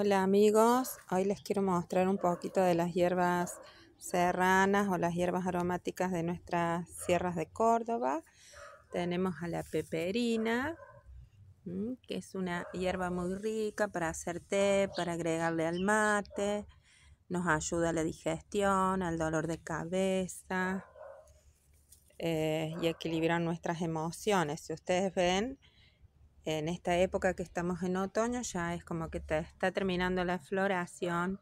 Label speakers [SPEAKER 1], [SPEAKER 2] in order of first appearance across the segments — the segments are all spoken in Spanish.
[SPEAKER 1] Hola amigos, hoy les quiero mostrar un poquito de las hierbas serranas o las hierbas aromáticas de nuestras sierras de Córdoba. Tenemos a la peperina, que es una hierba muy rica para hacer té, para agregarle al mate. Nos ayuda a la digestión, al dolor de cabeza eh, y equilibrar nuestras emociones. Si ustedes ven, en esta época que estamos en otoño ya es como que está terminando la floración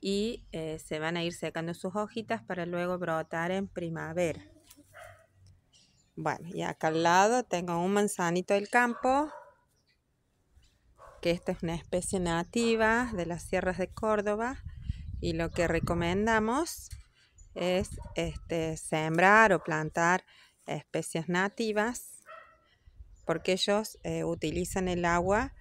[SPEAKER 1] y eh, se van a ir secando sus hojitas para luego brotar en primavera. Bueno, y acá al lado tengo un manzanito del campo, que esta es una especie nativa de las sierras de Córdoba y lo que recomendamos es este, sembrar o plantar especies nativas porque ellos eh, utilizan el agua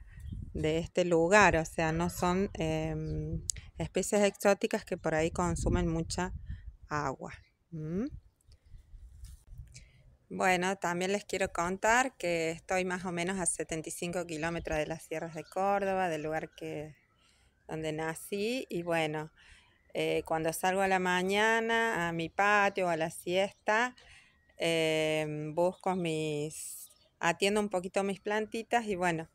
[SPEAKER 1] de este lugar, o sea, no son em, especies exóticas que por ahí consumen mucha agua. Bueno, también les quiero contar que estoy más o menos a 75 kilómetros de las sierras de Córdoba, del lugar que, donde nací, y bueno, eh, cuando salgo a la mañana a mi patio, o a la siesta, em, busco mis atiendo un poquito mis plantitas y bueno,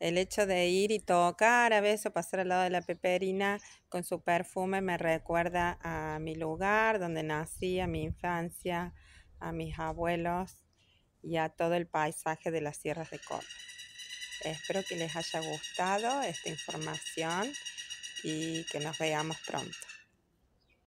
[SPEAKER 1] el hecho de ir y tocar a veces o pasar al lado de la peperina con su perfume me recuerda a mi lugar donde nací, a mi infancia, a mis abuelos y a todo el paisaje de las sierras de Córdoba. Espero que les haya gustado esta información y que nos veamos pronto.